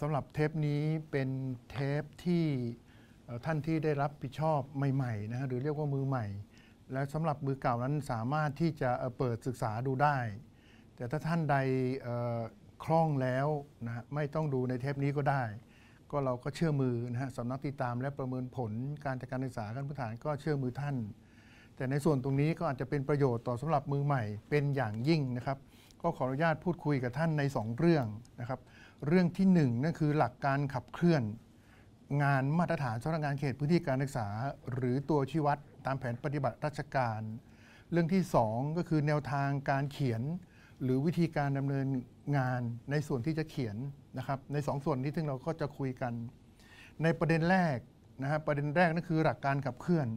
สำหรับเทปนี้เป็นเทปที่ท่านที่ได้รับผิดชอบใหม่ๆนะฮะหรือเรียกว่ามือใหม่ และสำหรับมือเก่านั้นสามารถที่จะเปิดศึกษาดูได้ แต่ถ้าท่านใดคล่องแล้วนะไม่ต้องดูในเทปนี้ก็ได้ ก็เราก็เชื่อมือนะฮะสำนักติดตามและประเมินผลการจัดการศึกษาขั้นพื้นฐานก็เชื่อมือท่าน แต่ในส่วนตรงนี้ก็อาจจะเป็นประโยชน์ต่อสำหรับมือใหม่ เป็นอย่างยิ่งนะครับ ก็ขออนุญาตพูดคุยกับท่านใน 2 เรื่องนะครับเรื่องที่1นนั่นคือหลักการขับเคลื่อน งานมาตรฐานสำนักงานเขตพื้นที่การศึกษา หรือตัวชี้วัดตามแผนปฏิบัติราชการ เรื่องที่ 2 ก็คือแนวทางการเขียน หรือวิธีการดำเนินงานในส่วนที่จะเขียนนะครับใน2สส่วนนี้ซึ่งเราก็จะคุยกัน ในประเด็นแรกนะฮะประเด็นแรกนั่นคือหลักการขับเคลื่อน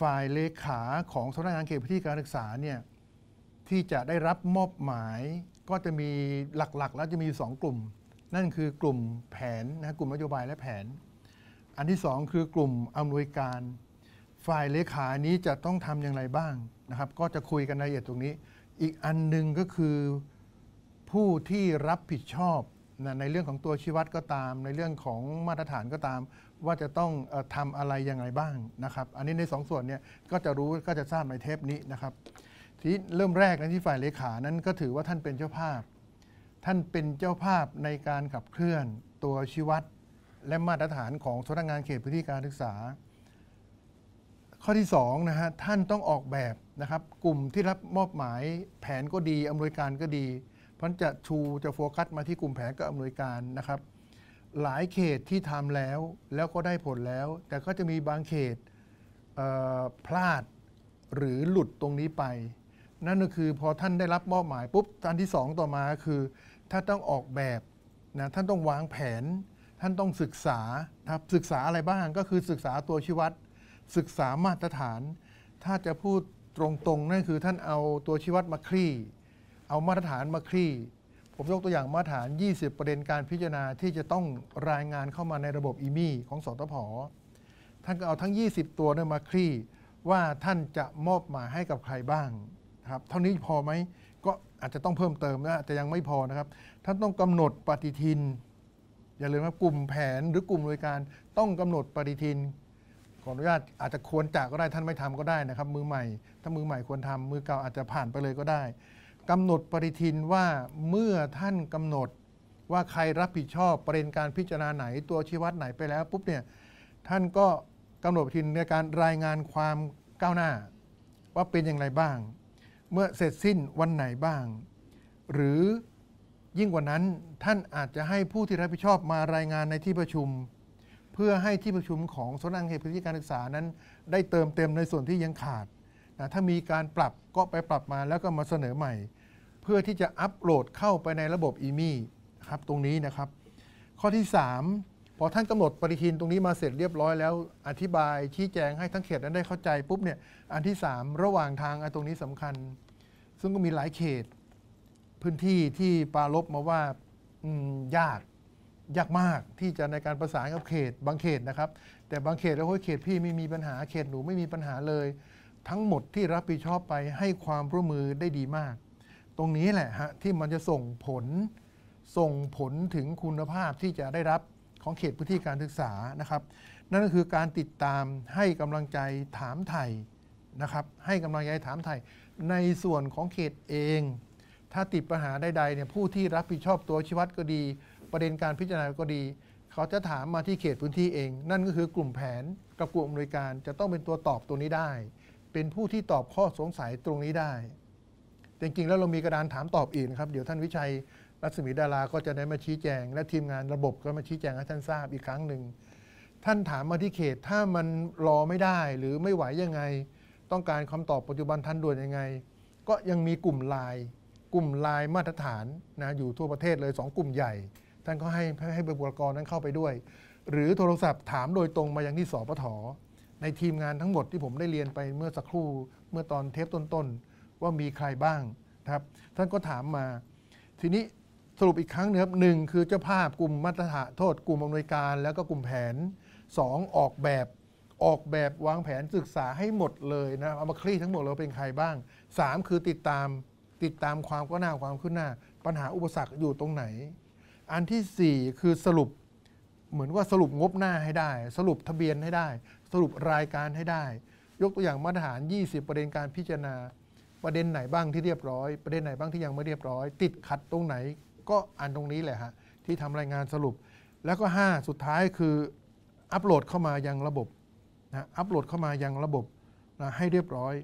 ฝ่ายเลขาของสำนักงานเขตพื้นที่การศึกษาเนี่ยที่จะได้รับมอบหมายก็จะมีหลักๆ แล้วจะมี 2 กลุ่ม นั่นคือกลุ่มแผนนะกลุ่มนโยบายและแผน อันที่ 2 คือกลุ่มอำนวยการ ฝ่ายเลขานี้จะต้องทำอย่างไรบ้างนะครับ ก็จะคุยกันรายละเอียดตรงนี้ อีกอันหนึ่งก็คือ ผู้ที่รับผิดชอบนะในเรื่องของตัวชี้วัดก็ตาม ในเรื่องของมาตรฐานก็ตาม ว่าจะต้องอทำอะไรอย่างไรบ้างนะครับ อันนี้ใน2สส่วนเนี่ยก็จะรู้ก็จะทราบในเทปนี้นะครับทีเริ่มแรกนะที่ฝ่ายเลขา นั้นก็ถือว่าท่านเป็นเจ้าภาพ ท่านเป็นเจ้าภาพในการขับเคลื่อนตัวชีวัตและมาตรฐานของสำนักงานเขตพื้นที่การศึกษา ข้อที่2นะฮะ ท่านต้องออกแบบนะครับกลุ่มที่รับมอบหมายแผนก็ดีอำนวยการก็ดี เพราะจะชูจะโฟกัสมาที่กลุ่มแผนกับอำนวยการนะครับหลายเขตที่ทำแล้วแล้วก็ได้ผลแล้ว แต่ก็จะมีบางเขตพลาดหรือหลุดตรงนี้ไปนั่นก็คือพอท่านได้รับมอบหมายปุ๊บอันที่2ต่อมาคือท่านต้องออกแบบนะท่านต้องวางแผน ท่านต้องศึกษาครับศึกษาอะไรบ้างก็คือศึกษาตัวชีวัด ศึกษามาตรฐาน ถ้าจะพูดตรงๆนั่นคือท่านเอาตัวชีวัดมาคลี่ เอามาตรฐานมาคลี่ ผมยกตัวอย่างมาตรฐาน 20 ประเด็นการพิจารณาที่จะต้องรายงานเข้ามาในระบบอีมี่ของสตพท่านก็เอาทั้ง 20 ตัวเนี่ยมาคลี่ ว่าท่านจะมอบหมายให้กับใครบ้างครับเท่านี้พอไหม ก็อาจจะต้องเพิ่มเติมนะจะยังไม่พอนะครับ ท่านต้องกำหนดปฏิทิน อย่าลืมว่ากลุ่มแผนหรือกลุ่มโดยการ ต้องกำหนดปฏิทิน ขออนุญาต อาจจะควรจากก็ได้ ท่านไม่ทำก็ได้นะครับ มือใหม่ ถ้ามือใหม่ควรทำมือเก่าอาจจะผ่านไปเลยก็ได้ กำหนดปฏิทินว่าเมื่อท่านกำหนดว่าใครรับผิดชอบประเด็นการพิจารณาไหน ตัวชี้วัดไหนไปแล้วปุ๊บเนี่ย ท่านก็กำหนดปฏิทินในการรายงานความก้าวหน้า ว่าเป็นอย่างไรบ้างเมื่อเสร็จสิ้นวันไหนบ้าง หรือยิ่งกว่านั้นท่านอาจจะให้ผู้ที่รับผิดชอบมารายงานในที่ประชุม เพื่อให้ที่ประชุมของสนังเหตพื้นที่การศึกษานั้น ได้เติมเต็มในส่วนที่ยังขาดนะถ้ามีการปรับก็ไปปรับมาแล้วก็มาเสนอใหม่ เพื่อที่จะอัปโหลดเข้าไปในระบบอีมีครับตรงนี้นะครับ ข้อที่ 3 พอท่านกำหนดปฏิทินตรงนี้มาเสร็จเรียบร้อย แล้วอธิบายชี้แจงให้ทั้งเขตนั้นได้เข้าใจปุ๊บเนี่ยอันที่ 3 ระหว่างทางอันตรงนี้สำคัญซึ่งก็มีหลายเขตพื้นที่ที่ปาลบมาว่ายากยากมากที่จะในการประสานกับเขตบางเขตนะครับ แต่บางเขตแล้วเขตพี่ไม่มีปัญหาเขตหนูไม่มีปัญหาเลย ทั้งหมดที่รับผิดชอบไปให้ความร่วมมือได้ดีมาก ตรงนี้แหละฮะที่มันจะส่งผลส่งผลถึงคุณภาพที่จะได้รับของเขตพื้นที่การศึกษานะครับ นั่นก็คือการติดตามให้กำลังใจถามไทยนะครับให้กำลังใจถามไทยในส่วนของเขตเอง ถ้าติดปัญหาใดๆเนี่ยผู้ที่รับผิดชอบตัวชีวัดก็ดี ประเด็นการพิจารณาก็ดี เขาจะถามมาที่เขตพื้นที่เอง นั่นก็คือกลุ่มแผนกับกลุ่มอำนวยการจะต้องเป็นตัวตอบตัวนี้ได้ เป็นผู้ที่ตอบข้อสงสัยตรงนี้ได้จริงๆแล้วเรามีกระดานถามตอบอีกนะครับ เดี๋ยวท่านวิชัยรัศมีดาราก็จะได้มาชี้แจงและทีมงานระบบก็มาชี้แจงให้ท่านทราบอีกครั้งหนึ่งท่านถามมาที่เขตถ้ามันรอไม่ได้หรือไม่ไหวยังไงต้องการคำตอบปัจจุบันทันด่วนยังไง ก็ยังมีกลุ่มลาย กลุ่มลายมาตรฐานนะอยู่ทั่วประเทศเลย 2 กลุ่มใหญ่ ท่านก็ให้ให้บุคลากรนั้นเข้าไปด้วย หรือโทรศัพท์ถามโดยตรงมายังที่สปทในทีมงานทั้งหมดที่ผมได้เรียนไปเมื่อสักครู่เมื่อตอนเทปต้นๆ ว่ามีใครบ้างครับท่านก็ถามมา ทีนี้สรุปอีกครั้งนะครับหนึ่งคือเจ้าภาพกลุ่มมาตรฐานโทษ กลุ่มอำนวยการ แล้วก็กลุ่มแผน 2 ออกแบบออกแบบวางแผนศึกษาให้หมดเลยนะ เอามาคลี่ทั้งหมดเราเป็นใครบ้าง 3 คือติดตามติดตามความก้าวหน้าความขึ้นหน้า ปัญหาอุปสรรคอยู่ตรงไหน อันที่ 4 คือสรุปเหมือนว่าสรุปงบหน้าให้ได้ สรุปทะเบียนให้ได้ สรุปรายการให้ได้ ยกตัวอย่างมาตรฐาน20 ประเด็นการพิจารณา ประเด็นไหนบ้างที่เรียบร้อยประเด็นไหนบ้างที่ยังไม่เรียบร้อย ติดขัดตรงไหนก็อันตรงนี้แหละฮะที่ทำรายงานสรุป แล้วก็ 5 สุดท้ายคืออัปโหลดเข้ามายังระบบนะอัปโหลดเข้ามายังระบบนะให้เรียบร้อย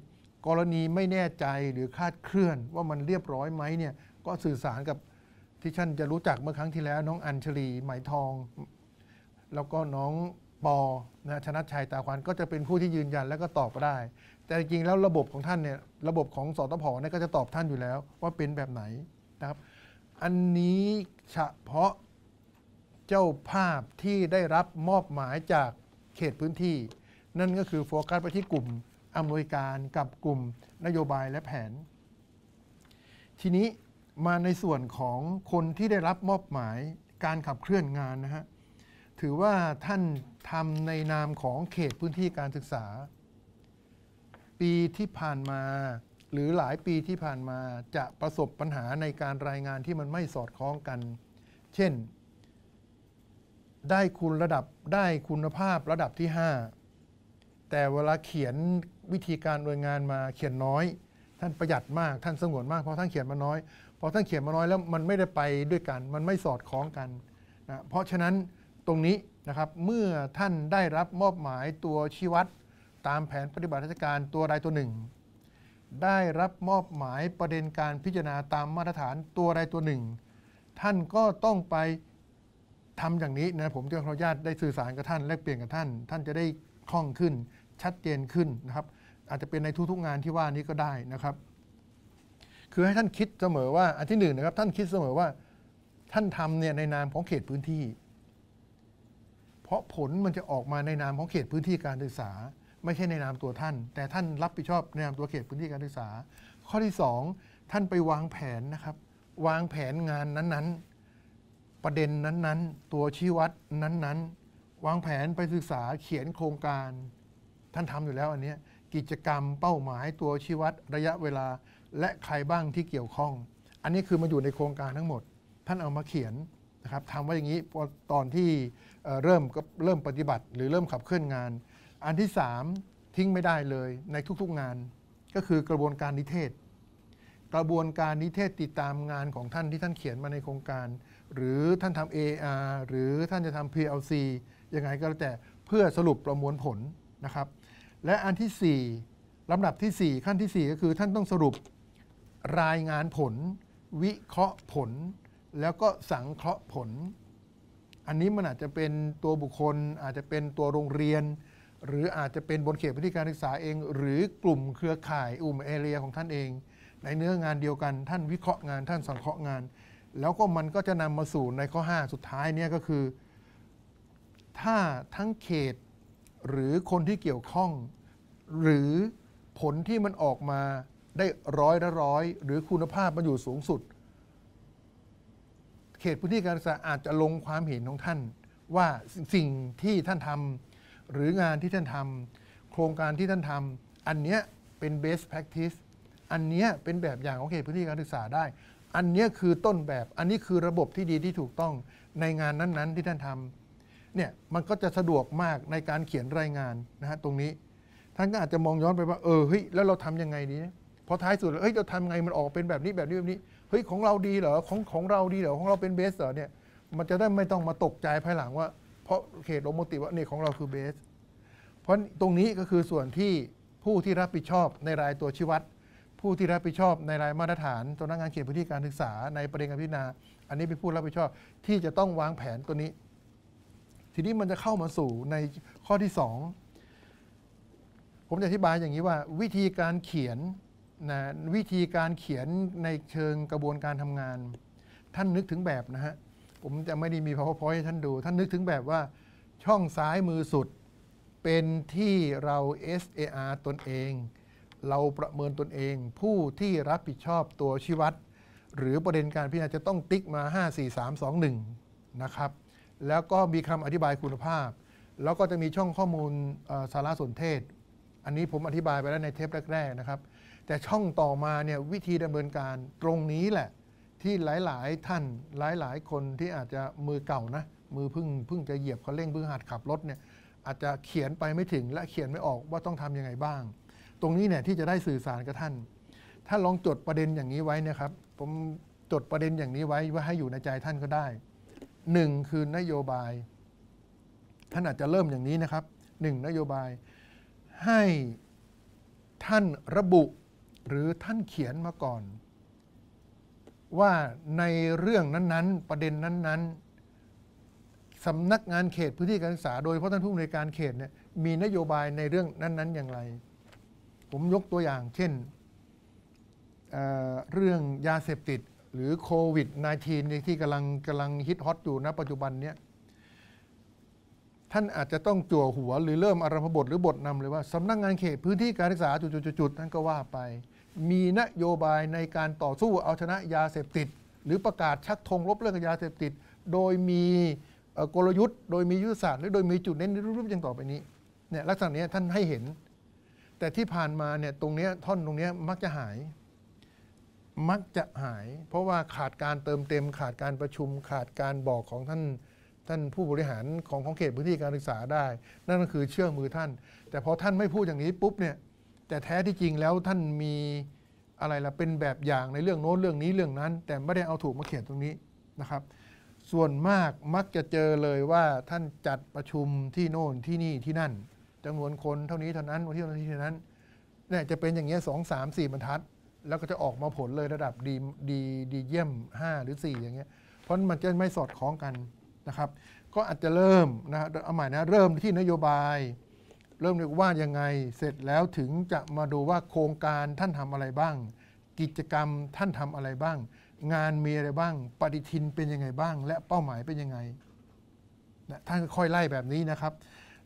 กรณีไม่แน่ใจหรือคาดเคลื่อนว่ามันเรียบร้อยไหมเนี่ยก็สื่อสารกับที่ท่านจะรู้จักเมื่อครั้งที่แล้ว น้องอัญชลีไหมทอง แล้วก็น้องปอนะชนะชัยตาควันก็จะเป็นผู้ที่ยืนยันแล้วก็ตอบได้ แต่จริงแล้วระบบของท่านเนี่ยระบบของสตพเนี่ยก็จะตอบท่านอยู่แล้ว ว่าเป็นแบบไหนนะครับอันนี้เฉพาะเจ้าภาพที่ได้รับมอบหมายจากเขตพื้นที่นั่นก็คือโฟกัสไปที่กลุ่มอำนวยการกับกลุ่มนโยบายและแผน ทีนี้มาในส่วนของคนที่ได้รับมอบหมายการขับเคลื่อนงานนะฮะ ถือว่าท่านทำในนามของเขตพื้นที่การศึกษา ปีที่ผ่านมา หรือหลายปีที่ผ่านมาจะประสบปัญหาในการรายงานที่มันไม่สอดคล้องกัน เช่น ได้คุณระดับได้คุณภาพระดับที่ 5แต่เวลาเขียนวิธีการโดยงานมาเขียนน้อย ท่านประหยัดมากท่านสงวนมากเพราะท่านเขียนมาน้อยพอท่านเขียนมาน้อยแล้วมันไม่ได้ไปด้วยกัน มันไม่สอดคล้องกันนะเพราะฉะนั้นตรงนี้นะครับเมื่อท่านได้รับมอบหมายตัวชี้วัดตามแผนปฏิบัติราชการตัวใดตัวหนึ่งได้รับมอบหมายประเด็นการพิจารณาตามมาตรฐานตัวใดตัวหนึ่ง ท่านก็ต้องไปทำอย่างนี้นะผมจะขออนุญาตได้สื่อสารกับท่านแลกเปลี่ยนกับท่าน ท่านจะได้คล่องขึ้นชัดเจนขึ้นนะครับ อาจจะเป็นในทุกๆงานที่ว่านี้ก็ได้นะครับ คือให้ท่านคิดเสมอว่า อันที่หนึ่งนะครับ ท่านคิดเสมอว่า ท่านทำเนี่ยในนามของเขตพื้นที่ เพราะผลมันจะออกมาในนามของเขตพื้นที่การศึกษา ไม่ใช่ในนามตัวท่าน แต่ท่านรับผิดชอบในนามตัวเขตพื้นที่การศึกษา ข้อที่2ท่านไปวางแผนนะครับ วางแผนงานนั้น ๆ ประเด็นนั้น ๆ ตัวชี้วัดนั้น ๆ วางแผนไปศึกษา เขียนโครงการท่านทำอยู่แล้วอันนี้กิจกรรมเป้าหมายตัวชี้วัดระยะเวลาและใครบ้างที่เกี่ยวข้อง อันนี้คือมาอยู่ในโครงการทั้งหมด ท่านเอามาเขียนนะครับทำว่าอย่างนี้ตอนที่เริ่มก็เริ่มปฏิบัติ หรือเริ่มขับเคลื่อนงาน อันที่ 3 ทิ้งไม่ได้เลยในทุกๆงาน ก็คือกระบวนการนิเทศ กระบวนการนิเทศติดตามงานของท่านที่ท่านเขียนมาในโครงการ หรือท่านทำ AR หรือท่านจะทำ PLC ยังไงก็แล้วแต่เพื่อสรุปประมวลผลนะครับและอันที่ 4 ลำดับที่ 4 ขั้นที่ 4 ก็คือท่านต้องสรุป รายงานผล วิเคราะห์ผล แล้วก็สังเคราะห์ผล อันนี้มันอาจจะเป็นตัวบุคคลอาจจะเป็นตัวโรงเรียน หรืออาจจะเป็นบนเขตพื้นที่การศึกษาเอง หรือกลุ่มเครือข่ายอุ่มเอเรียของท่านเอง ในเนื้องานเดียวกัน ท่านวิเคราะห์งาน ท่านสังเคราะห์งาน แล้วก็มันก็จะนำมาสู่ในข้อ 5 สุดท้ายเนี่ยก็คือ ถ้าทั้งเขตหรือคนที่เกี่ยวข้อง หรือผลที่มันออกมาได้ร้อยละร้อย หรือคุณภาพมันอยู่สูงสุด เขตพื้นที่การศึกษาอาจจะลงความเห็นของท่าน ว่าสิ่งที่ท่านทำหรืองานที่ท่านทำโครงการที่ท่านทำอันเนี้ยเป็น best practice อันเนี้ยเป็นแบบอย่างของเขตพื้นที่การศึกษาได้ อันเนี้ยคือต้นแบบอันนี้คือระบบที่ดีที่ถูกต้องในงานนั้น ๆที่ท่านทำเนี่ยมันก็จะสะดวกมากในการเขียนรายงานนะฮะตรงนี้ท่านก็อาจจะมองย้อนไปว่าเออเฮ้ย แล้วเราทํำยังไงดีพอท้ายสุดเฮ้ยเราทำไงมันออกเป็นแบบนี้แบบนี้แบบนี้เฮ้ยของเราดีเหรอของของเราดีเหรอ ของเราเป็นเบสเหรอเนี่ยมันจะได้ไม่ต้องมาตกใจภายหลังว่าเพราะเขตลงมติว่าเนี่ยของเราคือเบสเพราะตรงนี้ก็คือส่วนที่ผู้ที่รับผิดชอบในรายตัวชี้วัด ผู้ที่รับผิดชอบในรายมาตรฐานตัวนักงานเขตพื้นที่การศึกษาในประเด็นการพิจารณาอันนี้เป็นผู้รับผิดชอบที่จะต้องวางแผนตัวนี้ทีนี้มันจะเข้ามาสู่ในข้อที่ 2 ผมจะอธิบายอย่างนี้ว่าวิธีการเขียนนะวิธีการเขียนในเชิงกระบวนการทำงาน ท่านนึกถึงแบบนะฮะผมจะไม่ได้มี powerpoint ให้ท่านดู ท่านนึกถึงแบบว่า ช่องซ้ายมือสุดเป็นที่เรา SAR ตนเอง เราประเมินตนเอง ผู้ที่รับผิดชอบตัวชี้วัด หรือประเด็นการพิจารณาจะต้องติ๊กมา 5 4 3 2 1 นะครับแล้วก็มีคำอธิบายคุณภาพ แล้วก็จะมีช่องข้อมูลสารสนเทศ อันนี้ผมอธิบายไปแล้วในเทปแรกๆนะครับ แต่ช่องต่อมาเนี่ยวิธีดำเนินการตรงนี้แหละที่หลายๆท่านหลายๆ คนที่อาจจะมือเก่านะมือพึ่งพึ่งจะเหยียบเขาเร่งพึ่งหัดขับรถเนี่ยอาจจะเขียนไปไม่ถึงและเขียนไม่ออกว่าต้องทํำยังไงบ้าง ตรงนี้เนี่ยที่จะได้สื่อสารกับท่าน ถ้าลองจดประเด็นอย่างนี้ไว้นะครับ ผมจดประเด็นอย่างนี้ไว้ว่าให้อยู่ในใจท่านก็ได้หนึ่งคือนโยบาย ท่านอาจจะเริ่มอย่างนี้นะครับ หนึ่งนโยบายให้ท่านระบุหรือท่านเขียนมาก่อน ว่าในเรื่องนั้นๆ ประเด็นนั้นๆสำนักงานเขตพื้นที่การศึกษาโดยเพราะท่านผู้อำนวยการเขตเนี่ยมีนโยบายในเรื่องนั้นๆ อย่างไร ผมยกตัวอย่าง เช่นเเรื่องยาเสพติดหรือโควิด -19 ที่กำลังกำลังฮิตฮอตอยู่ ณ ปัจจุบันเนี้ยท่านอาจจะต้องจั่วหัวหรือเริ่มอารัมพบทหรือบทนำเลยว่าสำนักงงานเขตพื้นที่การศึกษาจุด ๆๆนั่นก็ว่าไป มีนโยบายในการต่อสู้เอาชนะยาเสพติด หรือประกาศชักธงลบเรื่องยาเสพติด โดยมีกลยุทธ์ โดยมียุทธศาสตร์หรือโดยมีจุดเน้นรูปๆอย่างต่อไปนี้เนี่ยลักษณะนี้ท่านให้เห็น แต่ที่ผ่านมาเนี่ยตรงนี้ท่อนตรงนี้มักจะหายมักจะหายเพราะว่าขาดการเติมเต็มขาดการประชุมขาดการบอกของท่าน ท่านผู้บริหารของของเขตพื้นที่การศึกษาได้ นั่นก็คือเชื่อมือท่าน แต่พอท่านไม่พูดอย่างนี้ปุ๊บเนี่ยแต่แท้ที่จริงแล้วท่านมีอะไรล่ะเป็นแบบอย่างในเรื่องโน้นเรื่องนี้เรื่องนั้น แต่ไม่ได้เอาถูกมาเขียนตรงนี้นะครับ ส่วนมากมักจะเจอเลยว่าท่านจัดประชุมที่โน่นที่นี่ที่นั่นจำนวนคนเท่านี้เท่านั้นวันที่เท่านี้เท่านั้นเนี่ยจะเป็นอย่างเงี้ยสองสามสี่บรรทัดแล้วก็จะออกมาผลเลยระดับดีดีดีเยี่ยม 5 หรือ 4 อย่างเงี้ย เพราะมันจะไม่สอดคล้องกันนะครับ ก็อาจจะเริ่มนะเอาใหม่นะเริ่มที่นโยบาย เริ่มเรียกว่ายังไงเสร็จแล้วถึงจะมาดูว่าโครงการท่านทำอะไรบ้าง กิจกรรมท่านทำอะไรบ้าง งานมีอะไรบ้าง ปฏิทินเป็นยังไงบ้าง และเป้าหมายเป็นยังไงนะท่านค่อยไล่แบบนี้นะครับ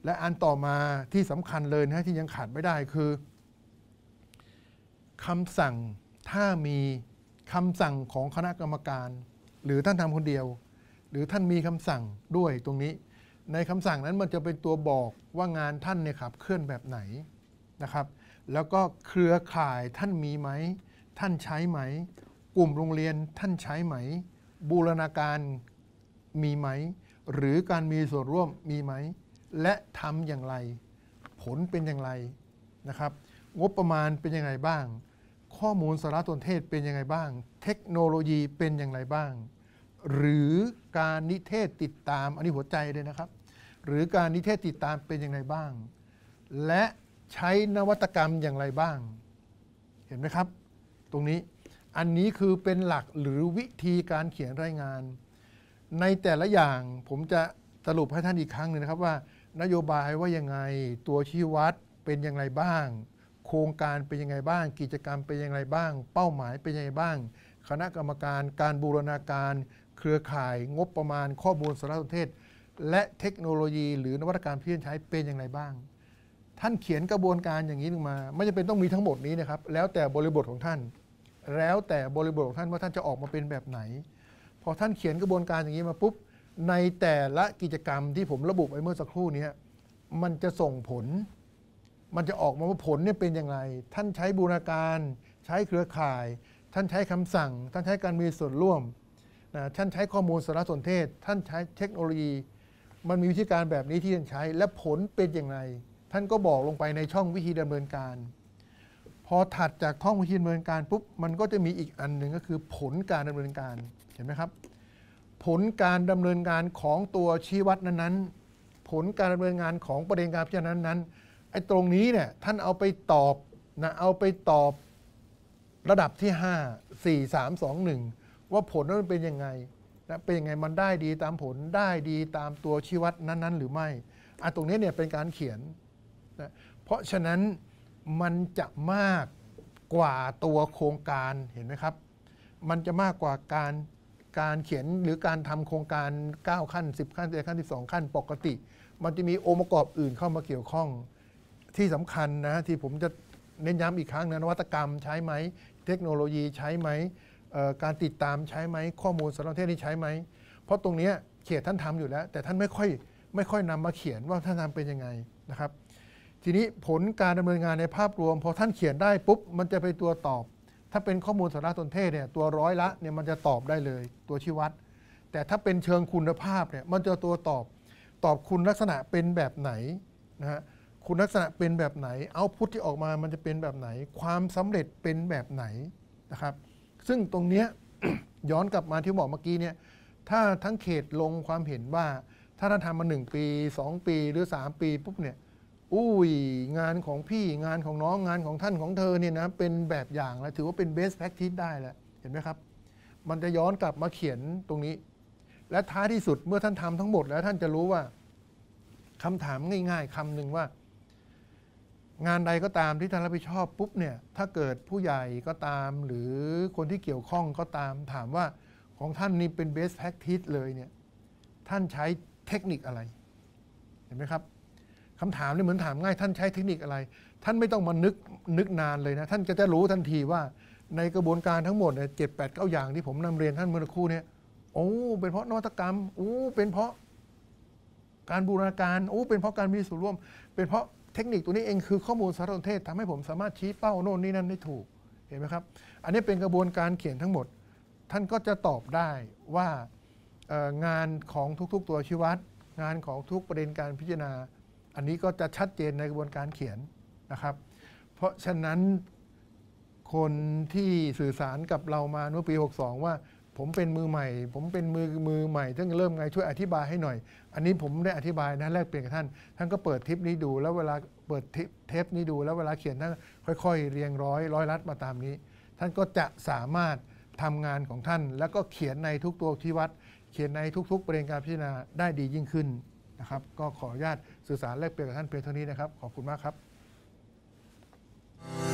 และอันต่อมาที่สำคัญเลยนะที่ยังขาดไม่ได้คือคำสั่งถ้ามีคำสั่งของคณะกรรมการ หรือท่านทำคนเดียว หรือท่านมีคำสั่งด้วยตรงนี้ ในคำสั่งนั้นมันจะเป็นตัวบอกว่างานท่านเนี่ยขับเคลื่อนแบบไหนนะครับ แล้วก็เครือข่ายท่านมีไหม ท่านใช้ไหม กลุ่มโรงเรียนท่านใช้ไหมบูรณาการมีไหม หรือการมีส่วนร่วมมีไหมและทำอย่างไร ผลเป็นอย่างไรนะครับ งบประมาณเป็นยังไงบ้างข้อมูลสารสนเทศเป็นยังไงบ้าง เทคโนโลยีเป็นอย่างไรบ้าง หรือการนิเทศติดตามอันนี้หัวใจเลยนะครับ หรือการนิเทศติดตามเป็นอย่างไรบ้าง และใช้นวัตกรรมอย่างไรบ้าง เห็นไหมครับ ตรงนี้ อันนี้คือเป็นหลักหรือวิธีการเขียนรายงาน ในแต่ละอย่างผมจะสรุปให้ท่านอีกครั้งหนึ่งนะครับว่า นโยบายว่ายังไงตัวชี้วัดเป็นอย่างไรบ้างโครงการเป็นยังไงบ้าง กิจกรรมเป็นยังไงบ้าง เป้าหมายเป็นยังไงบ้าง คณะกรรมการการบูรณาการ เครือข่ายงบประมาณข้อมูลสารสนเทศ และเทคโนโลยี หรือนวัตกรรมที่จะใช้เป็นยังไงบ้าง ท่านเขียนกระบวนการอย่างนี้ลงมา ไม่จำเป็นต้องมีทั้งหมดนี้นะครับ แล้วแต่บริบทของท่าน แล้วแต่บริบทของท่านว่าท่านจะออกมาเป็นแบบไหนพอท่านเขียนกระบวนการอย่างนี้มาปุ๊บในแต่ละกิจกรรมที่ผมระบุไปเมื่อสักครู่นี้มันจะส่งผลมันจะออกมาว่าผลเนี่ยเป็นอย่างไร ท่านใช้บูรณาการ ใช้เครือข่าย ท่านใช้คำสั่ง ท่านใช้การมีส่วนร่วมนะท่านใช้ข้อมูลสารสนเทศ ท่านใช้เทคโนโลยี มันมีวิธีการแบบนี้ที่ท่านใช้ และผลเป็นอย่างไร ท่านก็บอกลงไปในช่องวิธีดำเนินการ พอถัดจากท่องวิธีดำเนินการปุ๊บ มันก็จะมีอีกอันหนึ่งก็คือผลการดำเนินการ เห็นไหมครับ ผลการดำเนินงานของตัวชี้วัดนั้นๆ ผลการดำเนินงานของประเด็นการพิจารณานั้นๆไอ้ตรงนี้เนี่ยท่านเอาไปตอบ นะเอาไปตอบระดับที่ 5 4 3 2 1 ว่าผลนั้นเป็นยังไงนะเป็นยังไงมันได้ดีตามผล ได้ดีตามตัวชี้วัดนั้น ๆ หรือไม่อะตรงนี้เนี่ยเป็นการเขียนนะเพราะฉะนั้นมันจะมากกว่าตัวโครงการ เห็นไหมครับ มันจะมากกว่าการการเขียนหรือการทำโครงการ 9 ขั้น 10ขั้น11ขั้น12ขั้น ปกติ มันจะมีองค์ประกอบอื่นเข้ามาเกี่ยวข้องที่สำคัญนะที่ผมจะเน้นย้ำอีกครั้งนะนวัตกรรมใช้ไหม เทคโนโลยีใช้ไหมการติดตามใช้ไหมข้อมูลสารสนเทศนี่ใช้ไหมเพราะตรงนี้เขียนท่านทำอยู่แล้ว แต่ท่านไม่ค่อยไม่ค่อยนำมาเขียนว่าท่านทำเป็นยังไงนะครับทีนี้ผลการดำเนินงานในภาพรวมพอท่านเขียนได้ปุ๊บมันจะไปตัวตอบ ถ้าเป็นข้อมูลสารสนเทศเนี่ยตัวร้อยละเนี่ย มันจะตอบได้เลยตัวชี้วัด แต่ถ้าเป็นเชิงคุณภาพเนี่ยมันจะตัวตอบตอบคุณลักษณะเป็นแบบไหนนะฮะคุณลักษณะเป็นแบบไหน เอาพุทธที่ออกมามันจะเป็นแบบไหน ความสำเร็จเป็นแบบไหนนะครับ ซึ่งตรงเนี้ยย้อนกลับมาที่บอกเมื่อกี้เนี่ย ถ้าทั้งเขตลงความเห็นว่า ถ้าท่านทำมาหนึ่งปี2ปีหรือ3ปีปุ๊บเนี่ย อุ้ยงานของพี่งานของน้องงานของท่านของเธอเนี่ยนะ เป็นแบบอย่างแล้วถือว่าเป็น best practice ได้แล้ว เห็นไหมครับ มันจะย้อนกลับมาเขียนตรงนี้ และท้ายที่สุดเมื่อท่านทำทั้งหมดแล้วท่านจะรู้ว่า คำถามง่าย ๆ คำนึงว่างานใดก็ตามที่ท่านรับผิดชอบปุ๊บเนี่ยถ้าเกิดผู้ใหญ่ก็ตาม หรือคนที่เกี่ยวข้องก็ตามถามว่าของท่านนี่เป็น best practice เลยเนี่ยท่านใช้เทคนิคอะไรเห็นไหมครับคำถามนี่เหมือนถามง่าย ท่านใช้เทคนิคอะไร ท่านไม่ต้องมานึกนึกนานเลยนะท่านจะได้รู้ทันทีว่า ในกระบวนการทั้งหมดเนี่ยเจ็ดแปดเก้าอย่างที่ผมนำเรียนท่านเมื่อครู่เนี่ยโอ้เป็นเพราะนวัตกรรมโอ้เป็นเพราะการบูรณาการโอ้เป็นเพราะการมีส่วนร่วม เป็นเพราะเทคนิคตัวนี้เองคือข้อมูลสารสนเทศทำให้ผมสามารถชี้เป้าโน่นนี่นั่นได้ถูกเห็นไหมครับอันนี้เป็นกระบวนการเขียนทั้งหมด ท่านก็จะตอบได้ว่างานของทุกๆตัวชี้วัด งานของทุกประเด็นการพิจารณา อันนี้ก็จะชัดเจนในกระบวนการเขียนนะครับเพราะฉะนั้นคนที่สื่อสารกับเรามาเมื่อปี62ว่าผมเป็นมือใหม่ ผมเป็นมือมือใหม่ท่านเริ่มไงช่วยอธิบายให้หน่อย อันนี้ผมได้อธิบายนะแลกเปลี่ยนกับท่าน ท่านก็เปิดทิปนี้ดู แล้วเวลาเปิดเทปนี้ดูแล้วเวลาเขียนท่านค่อย ๆ เรียงร้อยร้อยลัดมาตามนี้ ท่านก็จะสามารถทำงานของท่าน แล้วก็เขียนในทุกตัวที่วัด เขียนในทุกๆประเด็นการพิจารณาได้ดียิ่งขึ้นนะครับ ก็ขออนุญาตสื่อสารแลกเปลี่ยนกับท่านเพียงเท่านี้นะครับขอบคุณมากครับ